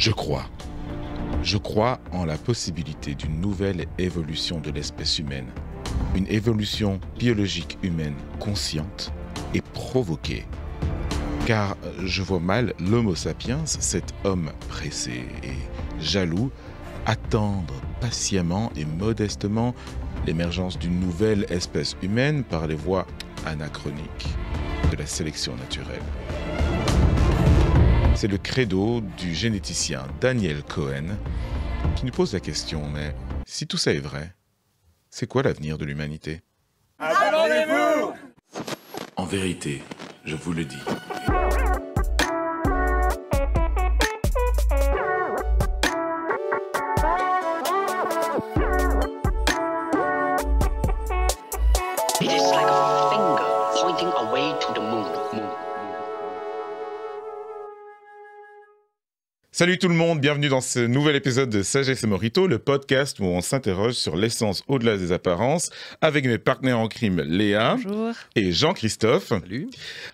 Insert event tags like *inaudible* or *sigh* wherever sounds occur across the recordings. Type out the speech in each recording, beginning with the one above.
Je crois. Je crois en la possibilité d'une nouvelle évolution de l'espèce humaine. Une évolution biologique humaine consciente et provoquée. Car je vois mal l'Homo sapiens, cet homme pressé et jaloux, attendre patiemment et modestement l'émergence d'une nouvelle espèce humaine par les voies anachroniques de la sélection naturelle. C'est le credo du généticien Daniel Cohen qui nous pose la question, mais si tout ça est vrai, c'est quoi l'avenir de l'humanité En vérité, je vous le dis, Salut tout le monde, bienvenue dans ce nouvel épisode de Sagesse et Morito, le podcast où on s'interroge sur l'essence au-delà des apparences, avec mes partenaires en crime Léa et Jean-Christophe.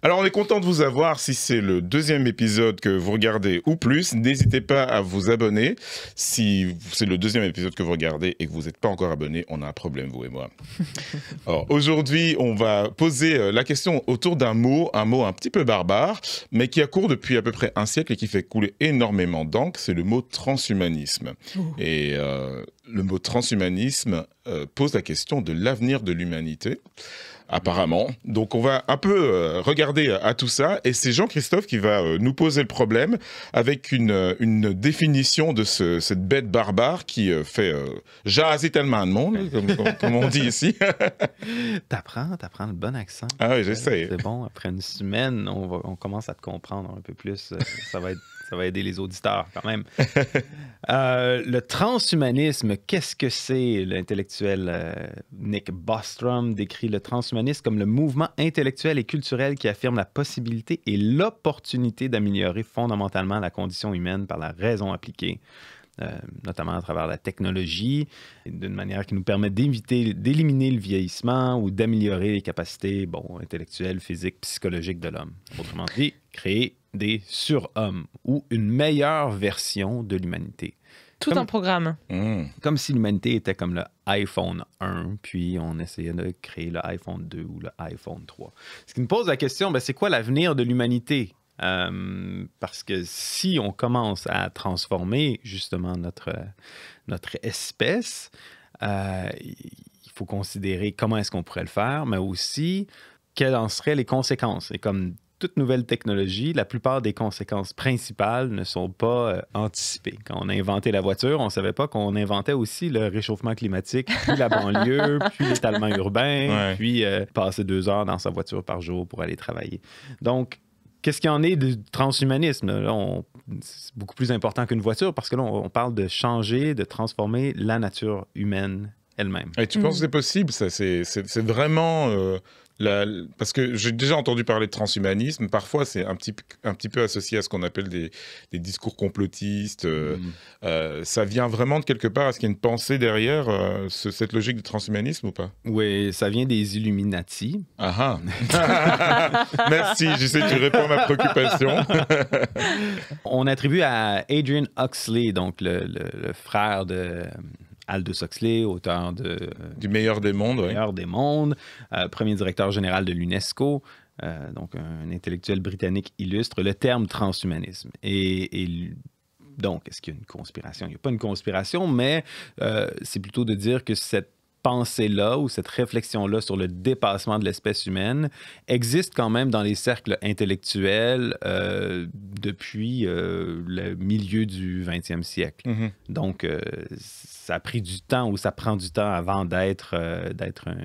Alors on est content de vous avoir, si c'est le deuxième épisode que vous regardez ou plus, n'hésitez pas à vous abonner. Si c'est le deuxième épisode que vous regardez et que vous n'êtes pas encore abonné, on a un problème, vous et moi. *laughs* Alors aujourd'hui, on va poser euh, la question autour d'un mot, un mot un petit peu barbare, mais qui a cours depuis à peu près un siècle et qui fait couler énormément donc, c'est le mot transhumanisme. Et euh, le mot transhumanisme euh, pose la question de l'avenir de l'humanité, apparemment. Donc on va un peu euh, regarder à tout ça, et c'est Jean-Christophe qui va nous poser le problème avec une, définition de cette bête barbare qui fait jaser tellement de monde, *laughs* comme, on dit ici. *laughs* t'apprends, t'apprends le bon accent. Ah oui, j'essaie. C'est bon, après une semaine, on, on commence à te comprendre un peu plus. Ça va être ça va aider les auditeurs quand même. *laughs* Euh, le transhumanisme, qu'est-ce que c'est L'intellectuel euh, Nick Bostrom décrit le transhumanisme comme le mouvement intellectuel et culturel qui affirme la possibilité et l'opportunité d'améliorer fondamentalement la condition humaine par la raison appliquée euh, notamment à travers la technologie, d'une manière qui nous permet d'éviter, d'éliminer le vieillissement ou d'améliorer les capacités bon, intellectuelles, physiques, psychologiques de l'homme. Autrement dit, créer des surhommes ou une meilleure version de l'humanité. Tout un programme. Hmm. Comme si l'humanité était comme le iPhone 1, puis on essayait de créer le iPhone 2 ou le iPhone 3. Ce qui me pose la question, ben, c'est quoi l'avenir de l'humanité? Euh, parce que si on commence à transformer justement notre, notre espèce, euh, il faut considérer comment est-ce qu'on pourrait le faire, mais aussi quelles en seraient les conséquences. Et comme toute nouvelle technologie, la plupart des conséquences principales ne sont pas euh, anticipées. Quand on a inventé la voiture, on ne savait pas qu'on inventait aussi le réchauffement climatique, puis la banlieue, *laughs* puis l'étalement urbain, puis passer deux heures dans sa voiture par jour pour aller travailler. Donc, qu'est-ce qu'il y en est du transhumanisme? c'est beaucoup plus important qu'une voiture parce que là, on, parle de changer, de transformer la nature humaine elle-même. Et tu penses que c'est possible? Ça, c'est, vraiment. Euh, parce que j'ai déjà entendu parler de transhumanisme. Parfois, c'est un petit, un petit peu associé à ce qu'on appelle des, discours complotistes. Euh, mm. euh, ça vient vraiment de quelque part. Est-ce qu'il y a une pensée derrière euh, cette logique du transhumanisme ou pas Oui, ça vient des Illuminati. Ah, ah. *laughs* Merci, je sais, tu réponds à ma préoccupation. *laughs* On attribue à Adrian Huxley, donc le frère de Aldous Huxley, auteur de, euh, du meilleur des mondes, du meilleur des mondes euh, premier directeur général de l'UNESCO. Euh, donc, un intellectuel britannique illustre le terme transhumanisme. Et, donc, est-ce qu'il y a une conspiration? Il n'y a pas une conspiration, mais c'est plutôt de dire que cette pensée-là ou cette réflexion-là sur le dépassement de l'espèce humaine existe quand même dans les cercles intellectuels depuis le milieu du 20e siècle. Mm-hmm. Donc, ça a pris du temps ou ça prend du temps avant d'être euh, d'être un,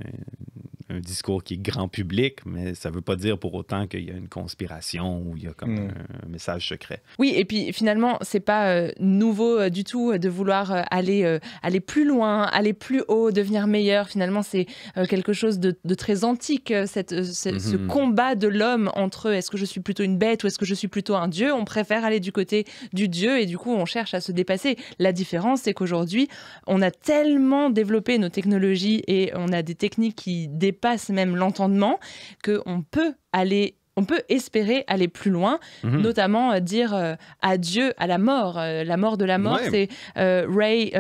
discours qui est grand public, mais ça ne veut pas dire pour autant qu'il y a une conspiration ou il y a comme mm. un, message secret. Oui, et puis finalement, c'est pas euh, nouveau euh, du tout de vouloir aller, aller plus loin, aller plus haut, devenir meilleur. Finalement, c'est quelque chose de, très antique, cette, ce mm-hmm. combat de l'homme entre est-ce que je suis plutôt une bête ou est-ce que je suis plutôt un dieu. On préfère aller du côté du dieu et du coup, on cherche à se dépasser. La différence, c'est qu'aujourd'hui, on a tellement développé nos technologies et on a des techniques qui dépassent même l'entendement qu'on peut aller on peut espérer aller plus loin, mhm. notamment euh, dire euh, adieu à la mort, euh, la mort de la mort. C'est Ray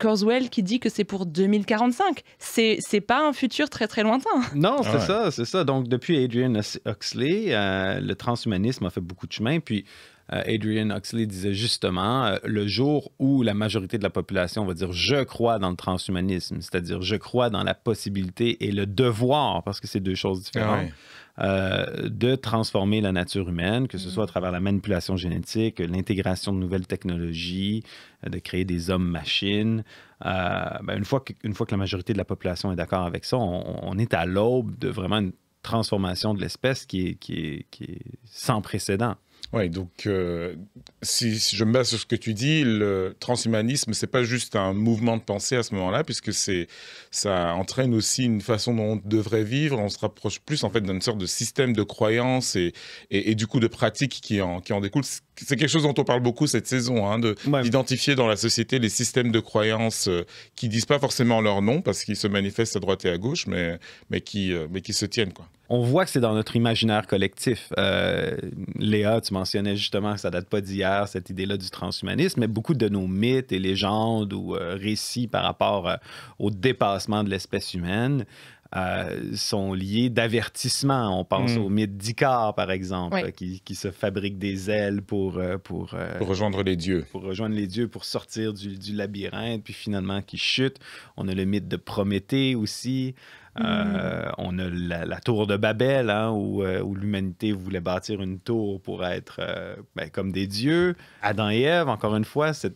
Kurzweil qui dit que c'est pour 2045. C'est pas un futur très très lointain. Non, c'est ça, c'est ça. Donc depuis Adrian Huxley, le transhumanisme a fait beaucoup de chemin. Puis euh, Adrian Huxley disait justement, euh, le jour où la majorité de la population va dire je crois dans le transhumanisme, c'est-à-dire je crois dans la possibilité et le devoir, parce que c'est deux choses différentes. Ah euh, de transformer la nature humaine, que ce soit à mm. travers la manipulation génétique, l'intégration de nouvelles technologies, de créer des hommes-machines. Ben, une, fois que, la majorité de la population est d'accord avec ça, on, est à l'aube de vraiment une transformation de l'espèce qui est sans précédent. Oui, donc euh, si, je me base sur ce que tu dis, le transhumanisme, c'est pas juste un mouvement de pensée à ce moment-là, puisque c'est ça entraîne aussi une façon dont on devrait vivre. On se rapproche plus en fait d'une sorte de système de croyances et, et, du coup de pratiques qui en, qui en découlent. C'est quelque chose dont on parle beaucoup cette saison, hein, d'identifier dans la société les systèmes de croyances qui euh, qui disent pas forcément leur nom parce qu'ils se manifestent à droite et à gauche, mais, mais, qui, euh, mais qui se tiennent. quoi on voit que c'est dans notre imaginaire collectif. Euh, Léa, tu mentionnais justement que ça date pas d'hier, cette idée-là du transhumanisme, mais beaucoup de nos mythes et légendes ou euh, récits par rapport euh, au dépassement de l'espèce humaine sont liés d'avertissements. On pense hmm. au mythe d'Icare, par exemple, qui, se fabrique des ailes pour... pour, rejoindre les dieux. Pour rejoindre les dieux, pour sortir du, du labyrinthe, puis finalement qui chute. On a le mythe de Prométhée aussi. Euh, mm. on a la, tour de Babel, hein, euh, où, l'humanité voulait bâtir une tour pour être euh, ben, comme des dieux. Adam et Ève, encore une fois, ce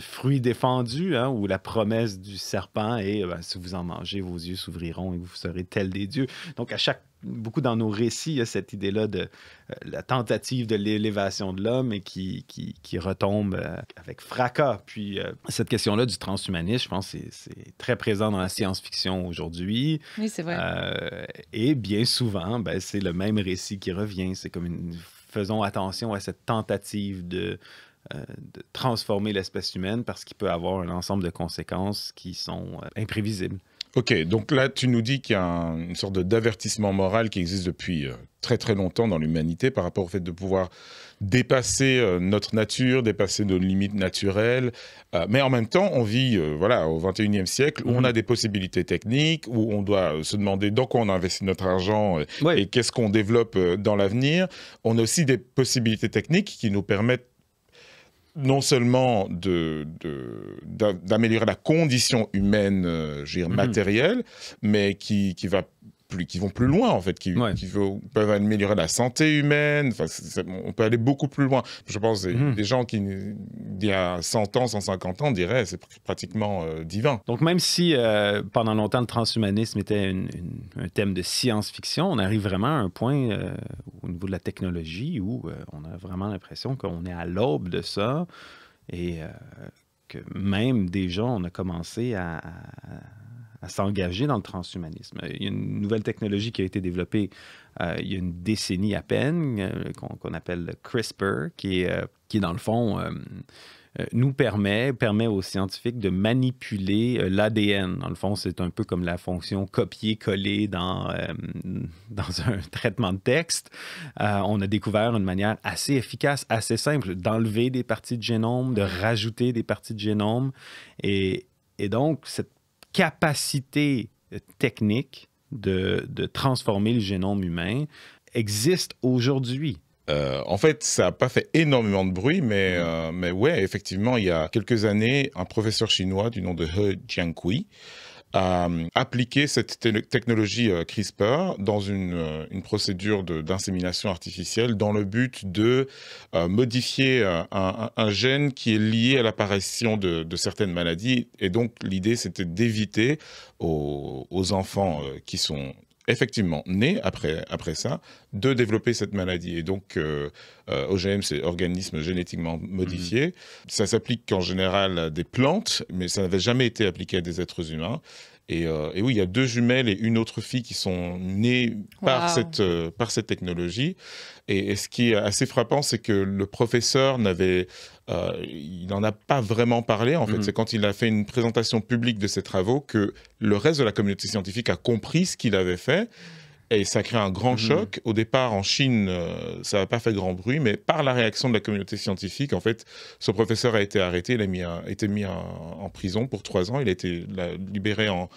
fruit défendu, ou hein, où la promesse du serpent et ben, si vous en mangez, vos yeux s'ouvriront et vous serez tel des dieux. Donc, à chaque beaucoup dans nos récits, il y a cette idée-là de euh, la tentative de l'élévation de l'homme et qui, qui, retombe euh, avec fracas. Puis euh, cette question-là du transhumanisme, je pense, c'est très présent dans la science-fiction aujourd'hui. Oui, c'est vrai. et bien souvent, ben, c'est le même récit qui revient. C'est comme une... Faisons attention à cette tentative de transformer l'espèce humaine parce qu'il peut avoir un ensemble de conséquences qui sont imprévisibles. Ok, donc là, tu nous dis qu'il y a une sorte d'avertissement moral qui existe depuis euh, très très longtemps dans l'humanité par rapport au fait de pouvoir dépasser euh, notre nature, dépasser nos limites naturelles. Euh, mais en même temps, on vit voilà, au 21e siècle où on mhm. a des possibilités techniques, où on doit se demander dans quoi on investit notre argent et qu'est-ce qu'on développe dans l'avenir. On a aussi des possibilités techniques qui nous permettent non seulement d'améliorer de, d'améliorer la condition humaine, euh, je veux dire, mhm. matérielle, mais qui, qui va qui vont plus loin, en fait, qui, peuvent améliorer la santé humaine. on peut aller beaucoup plus loin. Je pense que mhm. des gens qui, il y a 100 ans, 150 ans, diraient c'est pratiquement euh, divin. Donc, même si euh, pendant longtemps le transhumanisme était un thème de science-fiction, on arrive vraiment à un point euh, au niveau de la technologie où on a vraiment l'impression qu'on est à l'aube de ça et que même déjà, on a commencé à s'engager dans le transhumanisme. Il y a une nouvelle technologie qui a été développée euh, il y a une décennie à peine, euh, qu'on appelle CRISPR, qui euh, qui dans le fond nous permet, permet aux scientifiques de manipuler l'ADN. Dans le fond, c'est un peu comme la fonction copier-coller dans, dans un *laughs* traitement de texte. on a découvert une manière assez efficace, assez simple, d'enlever des parties de génome, de rajouter des parties de génome. Et, et donc, cette capacité technique de, transformer le génome humain existe aujourd'hui. Euh, en fait, ça n'a pas fait énormément de bruit, mais, mhm. euh, mais ouais, effectivement, il y a quelques années, un professeur chinois du nom de He Jiankui euh, appliquer cette technologie euh, CRISPR dans une, euh, procédure d'insémination artificielle dans le but de modifier un, gène qui est lié à l'apparition de, certaines maladies. Et donc l'idée, c'était d'éviter aux, enfants qui sont effectivement né après, après ça de développer cette maladie. Et donc, euh, euh, OGM, c'est organisme génétiquement modifiés. Mm-hmm. Ça s'applique en général à des plantes, mais ça n'avait jamais été appliqué à des êtres humains. Euh, et, oui, il y a deux jumelles et une autre fille qui sont nées par, cette, euh, par cette technologie. Et, ce qui est assez frappant, c'est que le professeur n'avait, euh, il n'en a pas vraiment parlé en fait. Mm-hmm. C'est quand il a fait une présentation publique de ses travaux que le reste de la communauté scientifique a compris ce qu'il avait fait. Et ça crée un grand mhm. choc. Au départ, en Chine, euh, ça n'a pas fait grand bruit, mais par la réaction de la communauté scientifique, en fait, ce professeur a été arrêté, il a, mis été mis en prison pour trois ans, il a été libéré en,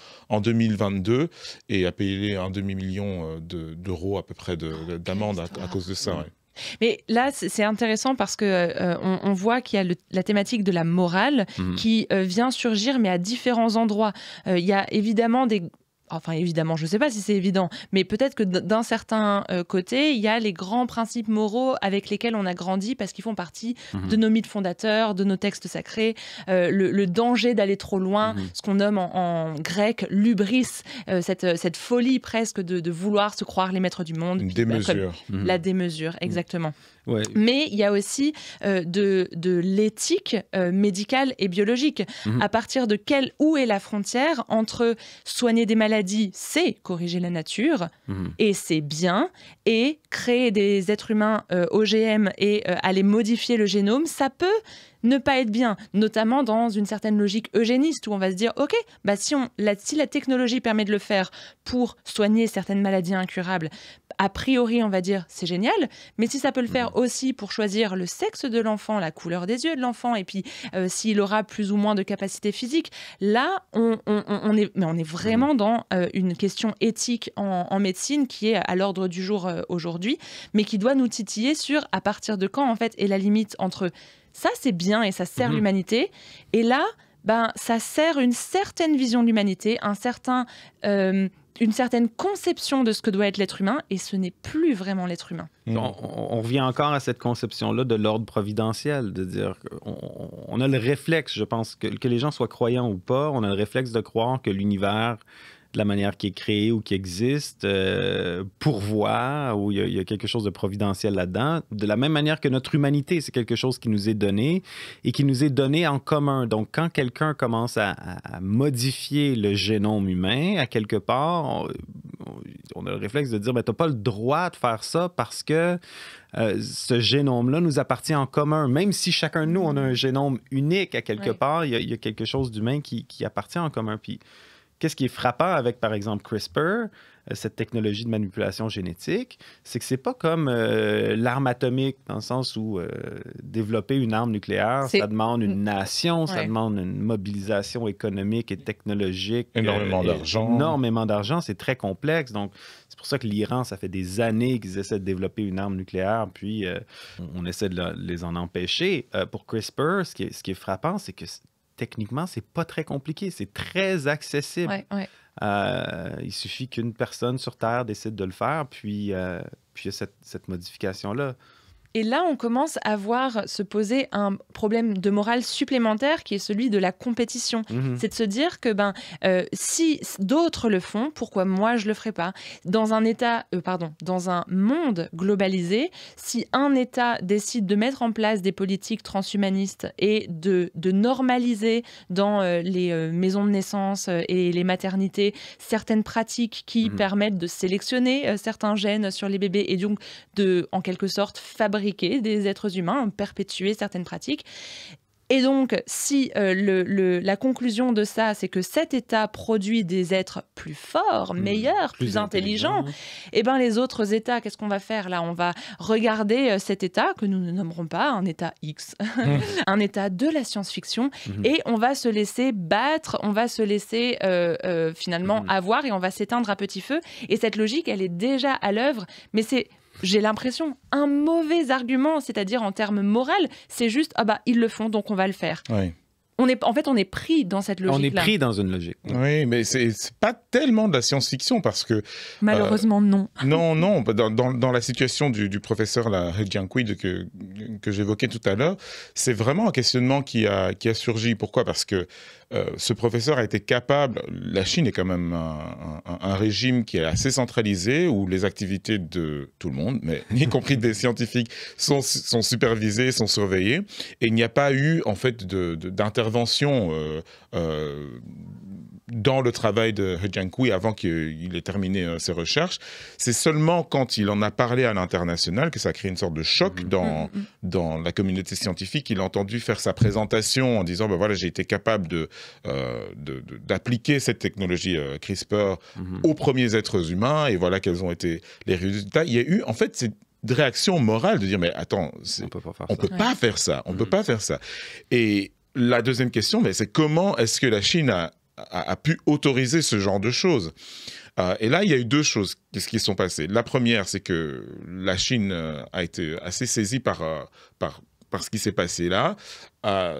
2022 et a payé un demi-million euh, d'euros à peu près ah, d'amende à, cause de ça. Mais là, c'est intéressant parce que euh, on, voit qu'il y a la thématique de la morale mhm. qui vient surgir, mais à différents endroits. Il y a évidemment des Enfin, évidemment, je ne sais pas si c'est évident, mais peut-être que d'un certain euh, côté, il y a les grands principes moraux avec lesquels on a grandi parce qu'ils font partie mhm. de nos mythes fondateurs, de nos textes sacrés, euh, le, danger d'aller trop loin, mhm. ce qu'on nomme en, grec l'ubris, euh, cette, folie presque de, vouloir se croire les maîtres du monde. Démesure. La mhm. démesure, exactement. Mais il y a aussi euh, de, l'éthique euh, médicale et biologique. Mhm. À partir de quelle, où est la frontière entre soigner des maladies, c'est corriger la nature, mhm. et c'est bien, et créer des êtres humains euh, OGM et aller modifier le génome, ça peut ne pas être bien, notamment dans une certaine logique eugéniste où on va se dire ok, bah si, la, si la technologie permet de le faire pour soigner certaines maladies incurables, a priori on va dire c'est génial, mais si ça peut le faire mmh. aussi pour choisir le sexe de l'enfant, la couleur des yeux de l'enfant, et puis euh, s'il aura plus ou moins de capacité physique, là on, est, mais on est vraiment mmh. dans euh, une question éthique en, médecine qui est à l'ordre du jour euh, aujourd'hui, mais qui doit nous titiller sur à partir de quand en fait est la limite entre ça, c'est bien et ça sert mhm. l'humanité. Et là, ben, ça sert une certaine vision de l'humanité, un certain, euh, une certaine conception de ce que doit être l'être humain, et ce n'est plus vraiment l'être humain. On, mhm. revient encore à cette conception-là de l'ordre providentiel, de dire on, a le réflexe, je pense, que les gens soient croyants ou pas, on a le réflexe de croire que l'univers la manière qui est créée ou qui existe, euh, pour pourvoir, ou il y, a quelque chose de providentiel là-dedans. De la même manière que notre humanité, c'est quelque chose qui nous est donné et qui nous est donné en commun. Donc, quand quelqu'un commence à, modifier le génome humain, à quelque part, on, a le réflexe de dire, mais' ben, tu n'as pas le droit de faire ça parce que euh, ce génome-là nous appartient en commun. Même si chacun de nous, on a un génome unique à quelque part, il y, a quelque chose d'humain qui, qui appartient en commun. Puis, Qu'est-ce qui est frappant avec, par exemple, CRISPR, euh, cette technologie de manipulation génétique, c'est que c'est pas comme euh, l'arme atomique dans le sens où euh, développer une arme nucléaire, ça demande une mm. nation, ça demande une mobilisation économique et technologique. Énormément d'argent. Énormément d'argent, c'est très complexe. Donc, c'est pour ça que l'Iran, ça fait des années qu'ils essaient de développer une arme nucléaire, puis on essaie de les en empêcher. pour CRISPR, ce qui est frappant, c'est que techniquement, c'est pas très compliqué, c'est très accessible. Euh, il suffit qu'une personne sur Terre décide de le faire, puis, euh, puis il y a cette, cette modification-là. Et là, on commence à voir se poser un problème de morale supplémentaire qui est celui de la compétition. Mhm. C'est de se dire que ben, euh, si d'autres le font, pourquoi moi je le ferai pas Dans un État, euh, pardon, dans un monde globalisé, si un État décide de mettre en place des politiques transhumanistes et de, de normaliser dans euh, les maisons de naissance et les maternités certaines pratiques qui mhm. permettent de sélectionner certains gènes sur les bébés et donc de, en quelque sorte, fabriquer des êtres humains, perpétuer certaines pratiques. Et donc, si euh, la conclusion de ça, c'est que cet État produit des êtres plus forts, hmm, meilleurs, plus, intelligents, eh ben les autres États, qu'est-ce qu'on va faire là On va regarder euh, cet État que nous ne nommerons pas un État X, hmm. *laughs* un État de la science-fiction, hmm. et on va se laisser battre, on va se laisser euh, finalement avoir et on va s'éteindre à petit feu. Et cette logique, elle est déjà à l'œuvre, mais c'est j'ai l'impression, un mauvais argument, c'est-à-dire en termes moraux, c'est juste, ah bah, ils le font, donc on va le faire on est, en fait, on est pris dans cette logique. -là. On est pris dans une logique. Oui, mais c'est pas tellement de la science-fiction parce que. Malheureusement, euh, *laughs* non. Non, non. Dans, la situation du, du professeur Quid que, que j'évoquais tout à l'heure, c'est vraiment un questionnement qui a, qui a surgi. Pourquoi Parce que euh, ce professeur a été capable. La Chine est quand même un, régime qui est assez centralisé où les activités de tout le monde, mais *laughs* y compris des scientifiques, sont, sont supervisées, sont surveillées. Et il n'y a pas eu, en fait, d'intervention intervention euh, euh, dans le travail de He Jiankui avant qu'il ait terminé euh, ses recherches. C'est seulement quand il en a parlé à l'international que ça a créé une sorte de choc mm-hmm. dans, mm-hmm. dans la communauté scientifique. Il a entendu faire sa présentation en disant ben voilà, j'ai été capable de, d'appliquer cette technologie CRISPR mm-hmm. aux premiers êtres humains et voilà quels ont été les résultats. Il y a eu, en fait, cette réaction morale de dire mais attends, on peut pas faire ça. On ne peut pas faire ça. Et la deuxième question, c'est comment est-ce que la Chine a, pu autoriser ce genre de choses euh, Et là, il y a eu deux choses qui, qui sont passées. La première, c'est que la Chine euh, a été assez saisie euh, par, ce qui s'est passé là, a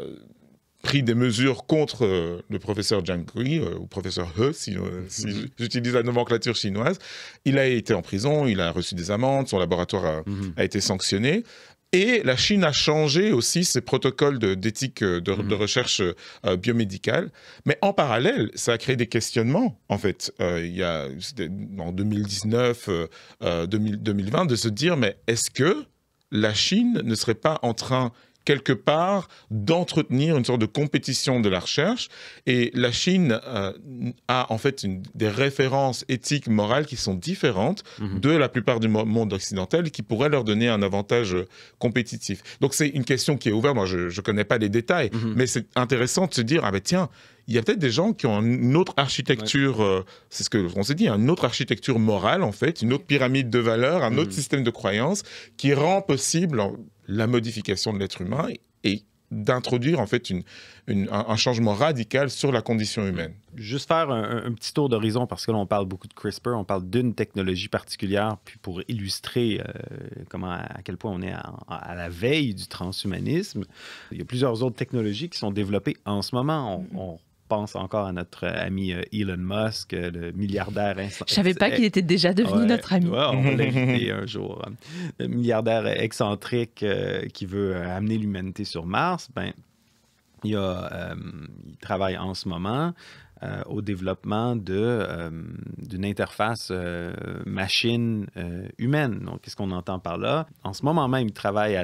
pris des mesures contre le professeur Jiang Gui, ou professeur He, mm-hmm. si, j'utilise la nomenclature chinoise. Il a été en prison, il a reçu des amendes, son laboratoire a mm-hmm. été sanctionné. Et la Chine a changé aussi ses protocoles d'éthique euh, de, mhm. recherche euh, biomédicale. Mais en parallèle, ça a créé des questionnements, en fait, euh, il y a, en 2019, 2020, de se dire, mais est-ce que la Chine ne serait pas en train quelque part d'entretenir une sorte de compétition de la recherche. Et la Chine euh, a en fait des références éthiques, morales qui sont différentes mhm. de la plupart du monde occidental qui pourraient leur donner un avantage euh, compétitif. Donc c'est une question qui est ouverte. Moi, je ne connais pas les détails, mhm. mais c'est intéressant de se dire, ah ben tiens, il y a peut-être des gens qui ont une autre architecture, euh, c'est ce qu'on s'est dit, une autre architecture morale en fait, une autre pyramide de valeurs, un mhm. autre système de croyances qui rend possible la modification de l'être humain et d'introduire en fait un changement radical sur la condition humaine. Juste faire un, petit tour d'horizon parce que là on parle beaucoup de CRISPR, on parle d'une technologie particulière, puis pour illustrer euh, comment à quel point on est à, la veille du transhumanisme, il y a plusieurs autres technologies qui sont développées en ce moment. Mm-hmm pense encore à notre euh, ami euh, Elon Musk, euh, le milliardaire. Je savais pas qu'il était déjà devenu notre ami. on l'a *laughs* un jour. Hein. Le milliardaire excentrique qui veut amener l'humanité sur Mars, ben, il, a, il travaille en ce moment. au développement d'une interface machine-humaine. Donc, qu'est-ce qu'on entend par là? En ce moment même, il travaille à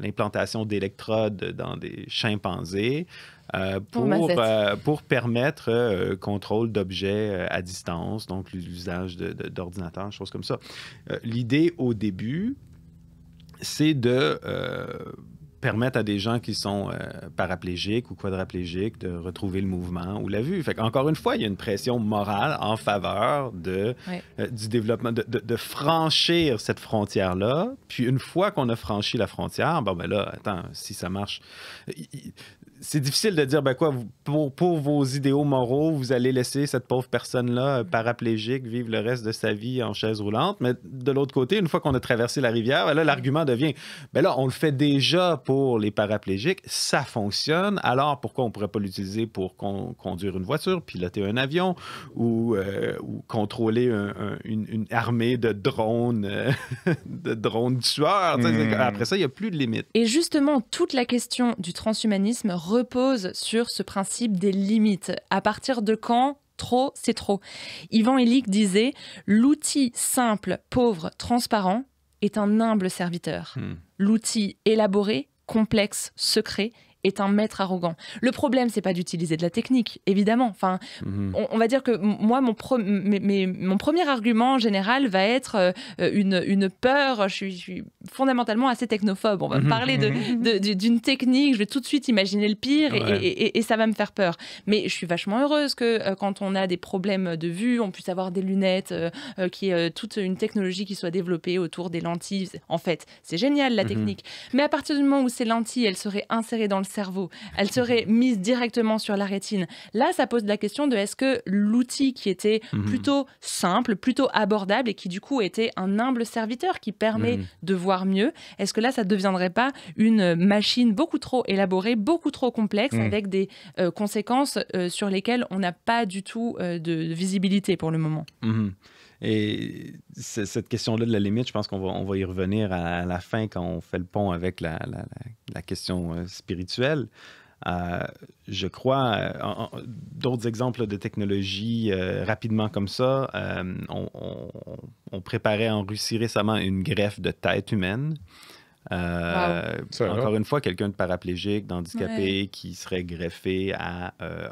l'implantation d'électrodes dans des chimpanzés. Euh, pour, euh, pour, permettre le euh, contrôle d'objets à distance, donc l'usage d'ordinateurs, choses comme ça. L'idée au début, c'est de permettre à des gens qui sont paraplégiques ou quadraplégiques de retrouver le mouvement ou la vue. Fait Encore une fois, il y a une pression morale en faveur de, du développement, de, de, de franchir cette frontière-là. Puis une fois qu'on a franchi la frontière, bon ben là, attends, si ça marche, c'est difficile de dire, ben quoi, pour, pour, vos idéaux moraux, vous allez laisser cette pauvre personne-là euh, mm. paraplégique vivre le reste de sa vie en chaise roulante. Mais de l'autre côté, une fois qu'on a traversé la rivière, ben là, mm. l'argument devient, ben là, on le fait déjà pour les paraplégiques, ça fonctionne, alors pourquoi on ne pourrait pas l'utiliser pour conduire une voiture, piloter un avion ou, euh, contrôler une, armée de drones, euh, *laughs* de drones tueurs? Mm. Après ça, il n'y a plus de limite. Et justement, toute la question du transhumanisme repose sur ce principe des limites. À partir de quand trop, c'est trop. Yvan Illich disait L'outil simple, pauvre, transparent est un humble serviteur. Hmm. L'outil élaboré, complexe, secret est un maître arrogant. Le problème, c'est pas d'utiliser de la technique, évidemment. Enfin, mhm. on, va dire que moi, mon, mon premier argument en général va être euh, euh, une, peur. Je suis, fondamentalement assez technophobe. On va mhm. parler mhm. d'une technique, je vais tout de suite imaginer le pire et, ça va me faire peur. Mais je suis vachement heureuse que euh, quand on a des problèmes de vue, on puisse avoir des lunettes, qui est toute une technologie qui soit développée autour des lentilles. En fait, c'est génial la technique. Mais à partir du moment où ces lentilles, elles seraient insérées dans le cerveau. Elle serait mise directement sur la rétine. Là, ça pose la question de est-ce que l'outil qui était mhm. plutôt simple, plutôt abordable et qui du coup était un humble serviteur qui permet mhm. de voir mieux, est-ce que là, ça ne deviendrait pas une machine beaucoup trop élaborée, beaucoup trop complexe, mhm. avec des euh, conséquences euh, sur lesquelles on n'a pas du tout euh, de visibilité pour le moment et cette question-là de la limite, je pense qu'on va, on va y revenir à, la fin quand on fait le pont avec la, la, la question euh, spirituelle. Euh, je crois, euh, d'autres exemples de technologies rapidement comme ça, on, préparait en Russie récemment une greffe de tête humaine. Hein? Encore une fois, quelqu'un de paraplégique, d'handicapé, qui serait greffé à euh,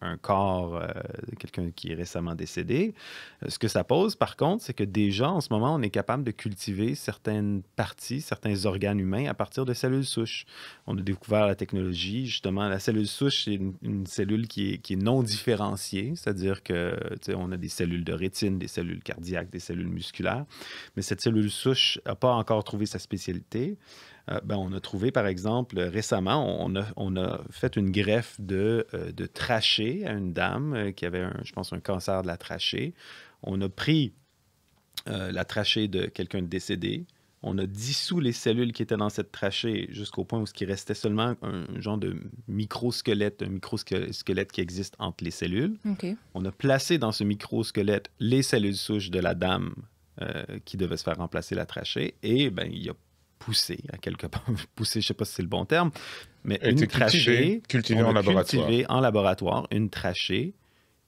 un, corps, de euh, quelqu'un qui est récemment décédé. Euh, ce que ça pose, par contre, c'est que déjà, en ce moment, on est capable de cultiver certaines parties, certains organes humains à partir de cellules souches. On a découvert la technologie, justement, la cellule souche, c'est une, cellule qui est, qui est non différenciée, c'est-à-dire que on a des cellules de rétine, des cellules cardiaques, des cellules musculaires, mais cette cellule souche n'a pas encore trouvé sa spécialité euh, ben, on a trouvé, par exemple, récemment, on a, fait une greffe de, euh, trachée à une dame euh, qui avait, je pense, un cancer de la trachée. On a pris la trachée de quelqu'un décédé. On a dissous les cellules qui étaient dans cette trachée jusqu'au point où ce qui restait seulement un genre de microsquelette, un micro-squelette qui existe entre les cellules. On a placé dans ce micro-squelette les cellules souches de la dame qui devait se faire remplacer la trachée. Et ben, il n'y a pousser à quelque part. *laughs* je ne sais pas si c'est le bon terme, mais une trachée. Cultivée, en laboratoire. une trachée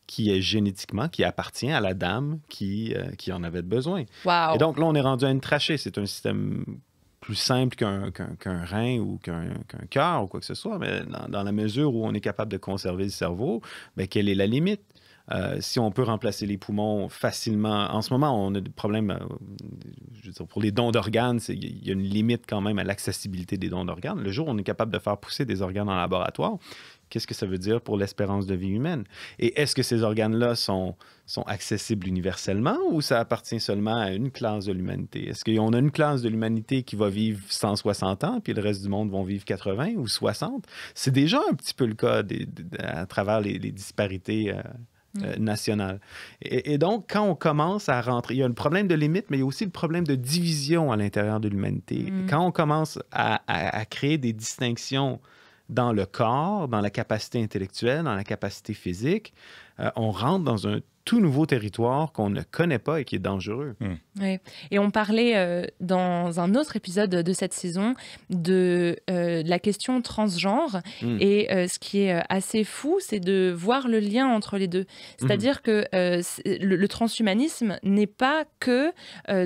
qui est génétiquement, qui appartient à la dame qui, euh, qui en avait besoin. Et donc là, on est rendu à une trachée. C'est un système plus simple qu'un rein ou qu'un cœur ou quoi que ce soit, mais dans, la mesure où on est capable de conserver le cerveau, ben, quelle est la limite? Euh, si on peut remplacer les poumons facilement, en ce moment, on a des problèmes, euh, pour les dons d'organes, il y a une limite quand même à l'accessibilité des dons d'organes. Le jour où on est capable de faire pousser des organes en laboratoire, qu'est-ce que ça veut dire pour l'espérance de vie humaine? Et est-ce que ces organes-là sont, accessibles universellement ou ça appartient seulement à une classe de l'humanité? Est-ce qu'on a une classe de l'humanité qui va vivre 160 ans, puis le reste du monde vont vivre 80 ou 60? C'est déjà un petit peu le cas à travers les, disparités. Euh, Mm. Euh, national. Et, donc, quand on commence à rentrer, il y a le problème de limite, mais il y a aussi le problème de division à l'intérieur de l'humanité. Mm. Quand on commence à, créer des distinctions dans le corps, dans la capacité intellectuelle, dans la capacité physique, euh, on rentre dans un tout nouveau territoire qu'on ne connaît pas et qui est dangereux. Hmm. Et on parlait euh, dans un autre épisode de cette saison de, euh, la question transgenre. Hmm. Et euh, ce qui est assez fou, c'est de voir le lien entre les deux. C'est-à-dire hmm. que le, le, transhumanisme n'est pas que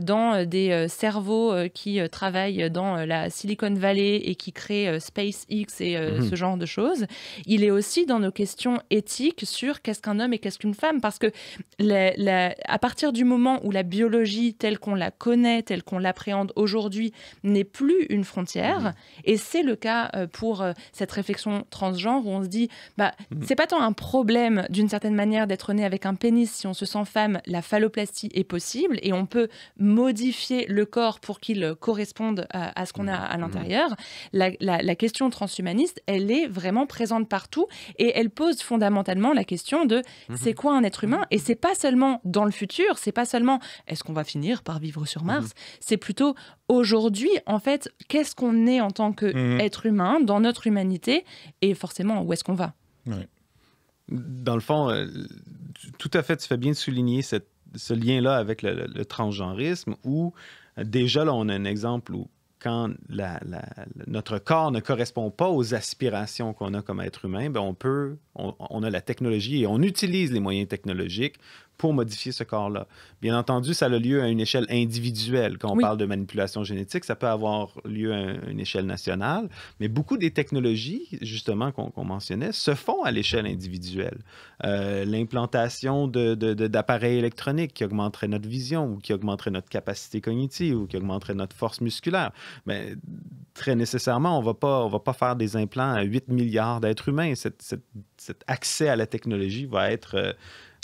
dans des cerveaux qui travaillent dans la Silicon Valley et qui créent SpaceX et ce genre de choses. Il est aussi dans nos questions éthiques sur qu'est-ce qu'un homme et qu'est-ce qu'une femme. Parce que la, à partir du moment où la biologie telle qu'on la connaît, telle qu'on l'appréhende aujourd'hui, n'est plus une frontière, mhm. et c'est le cas euh, pour euh, cette réflexion transgenre où on se dit, bah, mhm. c'est pas tant un problème d'une certaine manière d'être né avec un pénis si on se sent femme, la phalloplastie est possible et on peut modifier le corps pour qu'il corresponde à, ce qu'on a mhm. à l'intérieur. La, la, question transhumaniste, elle est vraiment présente partout et elle pose fondamentalement la question de c'est quoi un être humain et c'est pas seulement dans le futur, c'est pas seulement est-ce qu'on va finir par vivre sur Mars, mhm. c'est plutôt aujourd'hui, en fait, qu'est-ce qu'on est en tant mhm. qu'être être humain dans notre humanité et forcément où est-ce qu'on va. Dans le fond, euh, tout à fait, tu fais bien de souligner ce lien-là avec le, transgenreisme, le où euh, déjà là, on a un exemple où quand notre corps ne correspond pas aux aspirations qu'on a comme être humain, ben, on peut, on, a la technologie et on utilise les moyens technologiques pour modifier ce corps-là. Bien entendu, ça a lieu à une échelle individuelle. Quand on parle de manipulation génétique, ça peut avoir lieu à une échelle nationale, mais beaucoup des technologies, justement, qu'on mentionnait, se font à l'échelle individuelle. Euh, l'implantation d'appareils de, de, électroniques qui augmenteraient notre vision ou qui augmenteraient notre capacité cognitive ou qui augmenteraient notre force musculaire, mais ben, très nécessairement, on ne va pas faire des implants à 8 milliards d'êtres humains. Cet, accès à la technologie va être... Euh,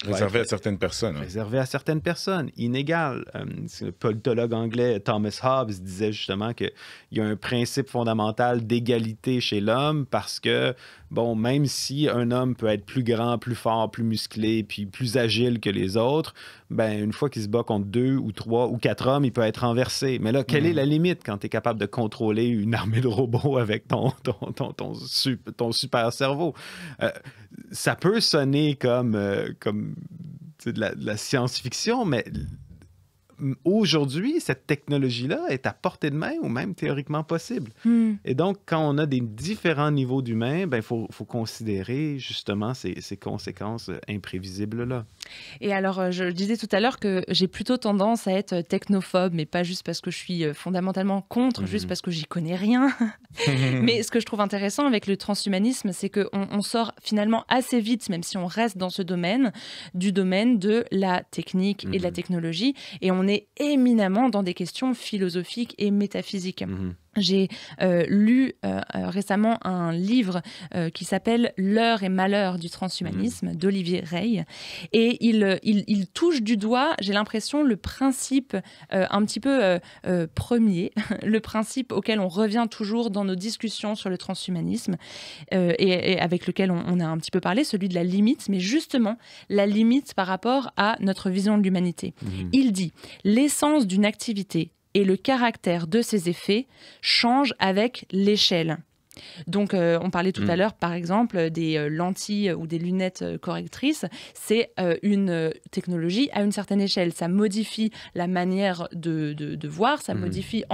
Réservé à certaines personnes. Hein. Réservé à certaines personnes, inégal. Euh, le politologue anglais Thomas Hobbes disait justement qu'il y a un principe fondamental d'égalité chez l'homme parce que bon, même si un homme peut être plus grand, plus fort, plus musclé, puis plus agile que les autres, ben, une fois qu'il se bat contre deux ou trois ou quatre hommes, il peut être renversé. Mais là, quelle est mhm. la limite quand tu es capable de contrôler une *laughs* armée de robots avec ton, ton, ton, super, cerveau? Euh, ça peut sonner comme, euh, comme la, de la science-fiction, mais aujourd'hui, cette technologie-là est à portée de main ou même théoriquement possible. Hmm. Et donc, quand on a des différents niveaux d'humains, il ben, faut, faut, considérer justement ces, ces conséquences imprévisibles-là. Et alors, euh, je disais tout à l'heure que j'ai plutôt tendance à être technophobe, mais pas juste parce que je suis euh, fondamentalement contre, mhm. juste parce que j'y connais rien. *laughs* mais ce que je trouve intéressant avec le transhumanisme, c'est qu'on on sort finalement assez vite, même si on reste dans ce domaine, du domaine de la technique et de la mhm. technologie, et on est éminemment dans des questions philosophiques et métaphysiques. Mm-hmm. J'ai euh, lu euh, euh, récemment un livre qui s'appelle L'heure et malheur du transhumanisme mmh. d'Olivier Rey. Et il, il, touche du doigt, j'ai l'impression, le principe un petit peu premier, *laughs* le principe auquel on revient toujours dans nos discussions sur le transhumanisme et, avec lequel on, a un petit peu parlé, celui de la limite, mais justement la limite par rapport à notre vision de l'humanité. Mmh. Il dit, l'essence d'une activité et le caractère de ces effets change avec l'échelle. Donc, euh, on parlait tout à mm. l'heure, par exemple, des euh, lentilles euh, ou des lunettes correctrices. C'est une technologie à une certaine échelle. Ça modifie la manière de, voir, ça mm. modifie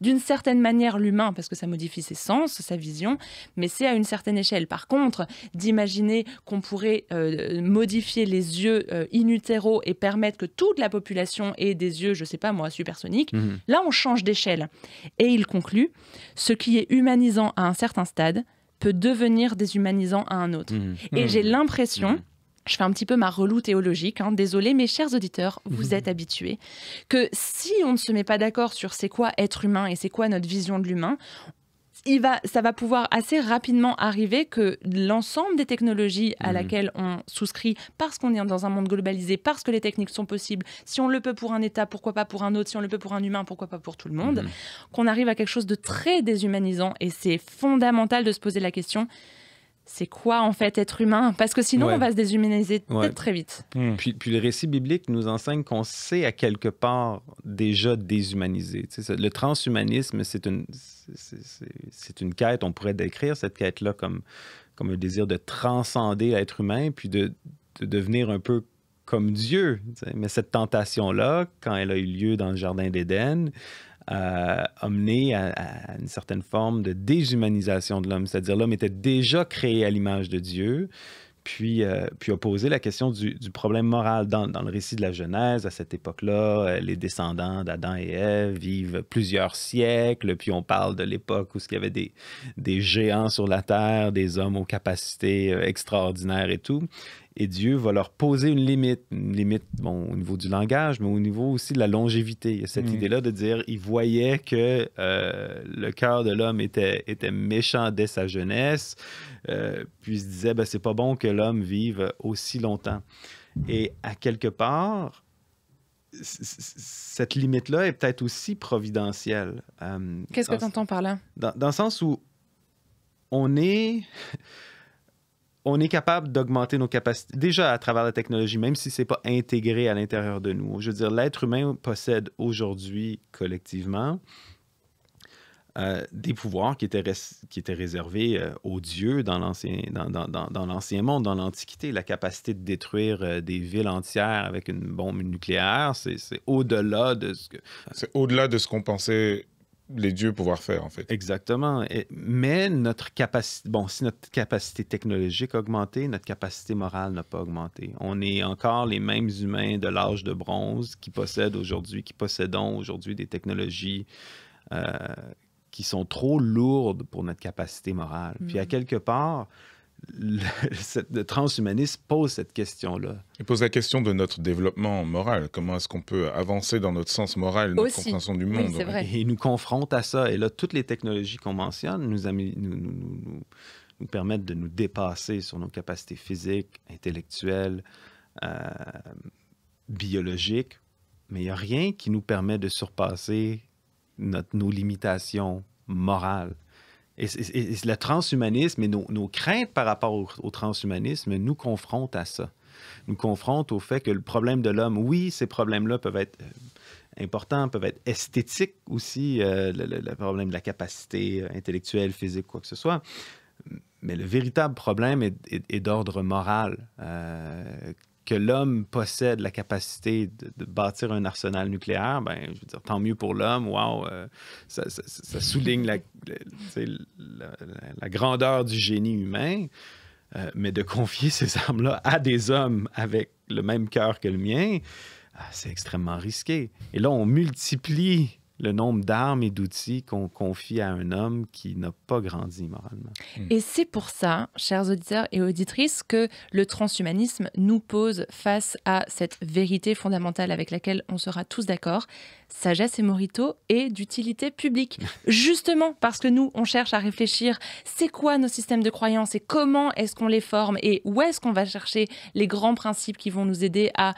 d'une certaine manière l'humain, parce que ça modifie ses sens, sa vision, mais c'est à une certaine échelle. Par contre, d'imaginer qu'on pourrait modifier les yeux in utero et permettre que toute la population ait des yeux, je sais pas moi, supersoniques, mm. là, on change d'échelle. Et il conclut, ce qui est humanisant à un un certain stade, peut devenir déshumanisant à un autre. Mmh. Et j'ai mmh. l'impression, mmh. je fais un petit peu ma relou théologique, hein, désolé mes chers auditeurs, vous êtes habitués, que si on ne se met pas d'accord sur c'est quoi être humain et c'est quoi notre vision de l'humain, il va, ça va pouvoir assez rapidement arriver que l'ensemble des technologies à mhm. laquelle on souscrit, parce qu'on est dans un monde globalisé, parce que les techniques sont possibles, si on le peut pour un État, pourquoi pas pour un autre, si on le peut pour un humain, pourquoi pas pour tout le monde, mhm. qu'on arrive à quelque chose de très déshumanisant. Et c'est fondamental de se poser la question c'est quoi en fait être humain Parce que sinon, on va se déshumaniser peut très vite. Hmm. Puis, le récit biblique nous enseigne qu'on sait à quelque part déjà déshumanisé. le transhumanisme, c'est une, c'est une quête, on pourrait décrire cette quête-là comme, comme un désir de transcender l'être humain, puis de, devenir un peu comme Dieu. Mais cette tentation-là, quand elle a eu lieu dans le Jardin d'Éden, euh, a à, une certaine forme de déshumanisation de l'homme, c'est-à-dire l'homme était déjà créé à l'image de Dieu, puis, euh, puis a posé la question du, problème moral dans, le récit de la Genèse. À cette époque-là, euh, les descendants d'Adam et Ève vivent plusieurs siècles, puis on parle de l'époque où il y avait des, des géants sur la terre, des hommes aux capacités extraordinaires et tout. Et Dieu va leur poser une limite, une limite au niveau du langage, mais au niveau aussi de la longévité. Il y a cette mm. idée-là de dire, il voyait que euh, le cœur de l'homme était, était méchant dès sa jeunesse, euh, puis il se disait, ben, c'est pas bon que l'homme vive aussi longtemps. Et à quelque part, cette limite-là est peut-être aussi providentielle. Euh, Qu'est-ce que tu entends par là? Dans, dans le sens où on est on est capable d'augmenter nos capacités déjà à travers la technologie, même si ce n'est pas intégré à l'intérieur de nous. Je veux dire, l'être humain possède aujourd'hui collectivement euh, des pouvoirs qui étaient, qui étaient réservés euh, aux dieux dans l'ancien dans, monde, dans l'Antiquité. La capacité de détruire euh, des villes entières avec une bombe nucléaire, c'est au-delà de ce que... C'est au-delà de ce qu'on pensait les dieux pouvoir faire, en fait. Exactement. Et, mais notre capacité, bon, si notre capacité technologique a augmenté, notre capacité morale n'a pas augmenté. On est encore les mêmes humains de l'âge de bronze qui possèdent aujourd'hui, qui possédons aujourd'hui des technologies euh, qui sont trop lourdes pour notre capacité morale. Puis à mm. quelque part, le, *laughs* transhumanisme pose cette question-là. Il pose la question de notre développement moral. Comment est-ce qu'on peut avancer dans notre sens moral, notre compréhension du monde Et il nous confronte à ça. Et là, toutes les technologies qu'on mentionne nous, nous, permettent de nous dépasser sur nos capacités physiques, intellectuelles, euh, biologiques. Mais il n'y a rien qui nous permet de surpasser notre, nos limitations morales. Et, le transhumanisme et nos, craintes par rapport au, transhumanisme nous confrontent à ça. Nous confrontent au fait que le problème de l'homme, oui, ces problèmes-là peuvent être euh, importants, peuvent être esthétiques aussi, euh, le, problème de la capacité euh, intellectuelle, physique, quoi que ce soit. Mais le véritable problème est, d'ordre moral que l'homme possède la capacité de, bâtir un arsenal nucléaire, ben, je veux dire, tant mieux pour l'homme. Waouh, euh, ça, souligne la, grandeur du génie humain. Euh, mais de confier *laughs* ces armes-là à des hommes avec le même cœur que le mien, ah, c'est extrêmement risqué. Et là, on multiplie le nombre d'armes et d'outils qu'on confie à un homme qui n'a pas grandi moralement. Hmm. Et c'est pour ça, chers auditeurs et auditrices, que le transhumanisme nous pose face à cette vérité fondamentale avec laquelle on sera tous d'accord, sagesse et morito et d'utilité publique. *laughs* Justement parce que nous, on cherche à réfléchir, c'est quoi nos systèmes de croyances et comment est-ce qu'on les forme et où est-ce qu'on va chercher les grands principes qui vont nous aider à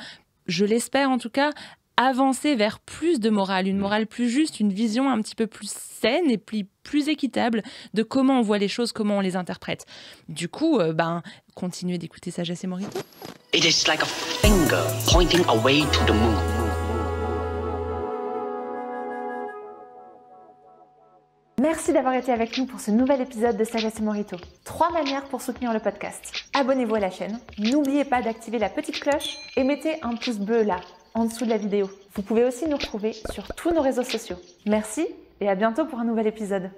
je l'espère en tout cas, avancer vers plus de morale, une mm. morale plus juste, une vision un petit peu plus saine et plus, plus équitable de comment on voit les choses, comment on les interprète. Du coup, euh, ben, continuez d'écouter Sagesse et Morito. Merci d'avoir été avec nous pour ce nouvel épisode de Sagesse et Morito. Trois manières pour soutenir le podcast. Abonnez-vous à la chaîne, n'oubliez pas d'activer la petite cloche et mettez un pouce bleu là en dessous de la vidéo. Vous pouvez aussi nous retrouver sur tous nos réseaux sociaux. Merci et à bientôt pour un nouvel épisode.